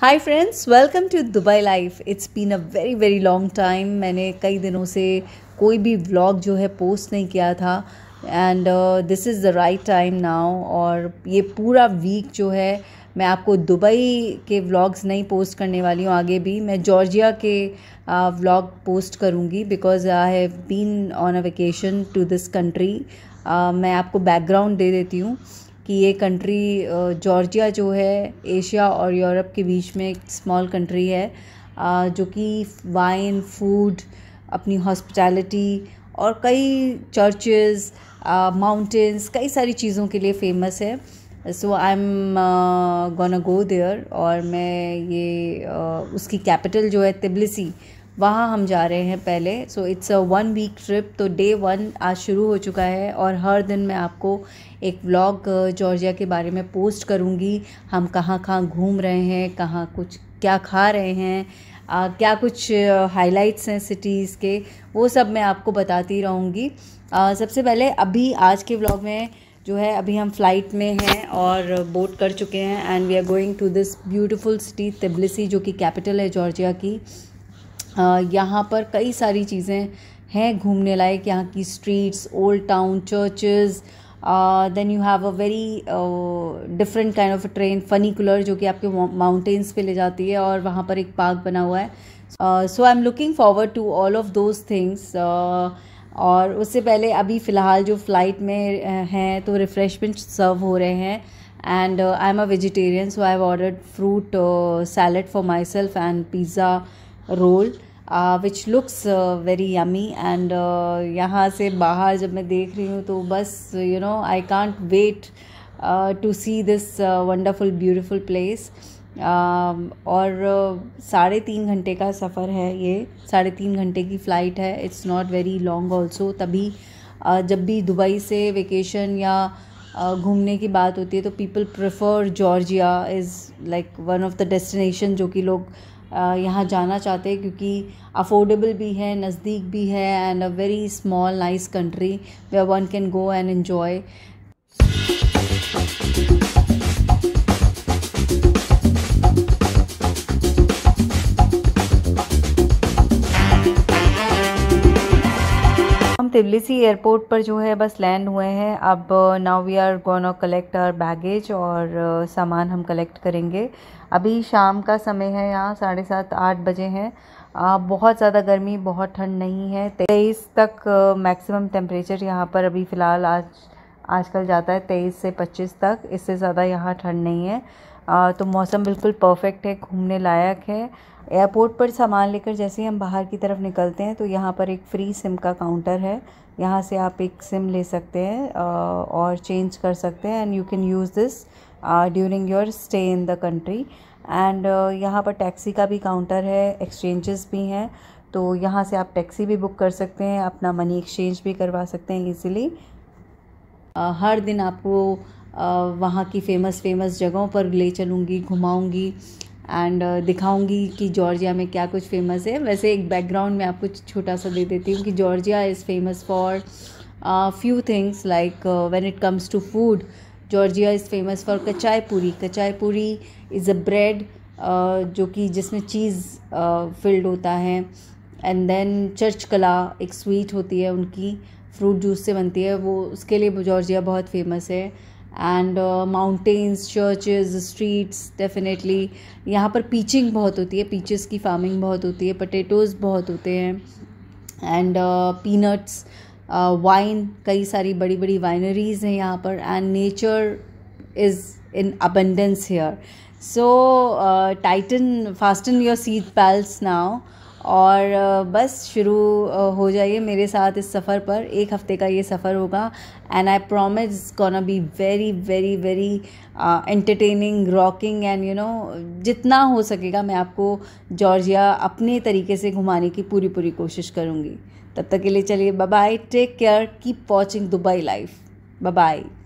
high friends welcome to Dubai life it's been a very very long time मैंने कई दिनों से कोई भी व्लॉग जो है पोस्ट नहीं किया था and this is the right time now और ये पूरा वीक जो है मैं आपको दुबई के व्लॉग्स नहीं पोस्ट करने वाली हूँ आगे भी मैं जॉर्जिया के व्लॉग uh, पोस्ट करूँगी because I have been on a vacation to this country मैं आपको बैकग्राउंड दे देती हूँ कि ये कंट्री जॉर्जिया जो है एशिया और यूरोप के बीच में एक स्मॉल कंट्री है जो कि वाइन फूड अपनी हॉस्पिटैलिटी और कई चर्चेस माउंटेंस कई सारी चीज़ों के लिए फेमस है so I am gonna go there और मैं ये uh, उसकी कैपिटल जो है तिबलिसी वहाँ हम जा रहे हैं पहले so it's a one week trip तो डे वन आज शुरू हो चुका है और हर दिन मैं आपको एक व्लॉग जॉर्जिया के बारे में पोस्ट करूँगी हम कहाँ कहाँ घूम रहे हैं कहाँ कुछ क्या खा रहे हैं आ, क्या कुछ हाइलाइट्स हैं सिटीज़ के वो सब मैं आपको बताती रहूँगी सबसे पहले अभी आज के व्लॉग में जो है अभी हम फ़्लाइट में हैं और बोट कर चुके हैं and we are going to this beautiful city Tbilisi जो कि कैपिटल है जॉर्जिया की यहाँ पर कई सारी चीज़ें हैं घूमने लायक यहाँ की streets old town churches then you have a very different kind of train funicular जो कि आपके माउंटेन्स पे ले जाती है और वहाँ पर एक पार्क बना हुआ है so I am looking forward to all of those things और उससे पहले अभी फ़िलहाल जो फ्लाइट में हैं तो रिफ़्रेशमेंट सर्व हो रहे हैं I am a vegetarian so I have order fruit salad for my self and pizza rolled which looks very yummy एंड यहाँ से बाहर जब मैं देख रही हूँ तो बस you know I can't wait to see this wonderful beautiful place और uh, साढ़े तीन घंटे का सफ़र है ये साढ़े तीन घंटे की फ़्लाइट है it's not very long also तभी uh, जब भी दुबई से वेकेशन या uh, घूमने की बात होती है तो people prefer Georgia is like one of the destination जो कि लोग यहाँ जाना चाहते हैं क्योंकि अफोर्डेबल भी है नज़दीक भी है and a very small nice country way one can go and enjoy Tbilisi airport पर जो है बस लैंड हुए हैं अब now we are gonna collect our baggage और सामान हम कलेक्ट करेंगे अभी शाम का समय है यहाँ साढ़े सात आठ बजे हैं बहुत ज़्यादा गर्मी बहुत ठंड नहीं है तेईस तक मैक्सिमम टेम्परेचर यहाँ पर अभी फ़िलहाल आज आजकल जाता है तेईस से पच्चीस तक इससे ज़्यादा यहाँ ठंड नहीं है तो मौसम बिल्कुल परफेक्ट है घूमने लायक है एयरपोर्ट पर सामान लेकर जैसे ही हम बाहर की तरफ निकलते हैं तो यहाँ पर एक फ़्री सिम का काउंटर है यहाँ से आप एक सिम ले सकते हैं और चेंज कर सकते हैं and you can use this during your stay in the country एंड यहाँ पर टैक्सी का भी काउंटर है एक्सचेंजेस भी हैं तो यहाँ से आप टैक्सी भी बुक कर सकते हैं अपना मनी एक्सचेंज भी करवा सकते हैं ईजीली हर दिन आपको वहाँ की फ़ेमस फ़ेमस जगहों पर ले चलूँगी घुमाऊँगी एंड दिखाऊँगी कि जॉर्जिया में क्या कुछ फ़ेमस है वैसे एक बैकग्राउंड में आपको छोटा सा दे देती हूँ कि Georgia is famous for few things like when it comes to food Georgia is famous for khachapuri कचाई पूरी इज़ अ ब्रेड जो कि जिसमें चीज़ फिल्ड होता है एंड देन चर्च कला एक स्वीट होती है उनकी फ्रूट जूस से बनती है वो उसके लिए जॉर्जिया बहुत फेमस है and mountains churches streets definitely यहाँ पर पीचिंग बहुत होती है पीचेस की फार्मिंग बहुत होती है पटेटोज़ बहुत होते हैं एंड पीनट्स वाइन कई सारी बड़ी बड़ी वाइनरीज़ हैं यहाँ पर and nature is in abundance here so tighten fasten your seat belts now और बस शुरू हो जाइए मेरे साथ इस सफ़र पर एक हफ़्ते का ये सफ़र होगा and I promise gonna be very very very entertaining rocking and you know जितना हो सकेगा मैं आपको जॉर्जिया अपने तरीके से घुमाने की पूरी पूरी कोशिश करूँगी तब तक के लिए चलिए bye take care keep watching Dubai life bye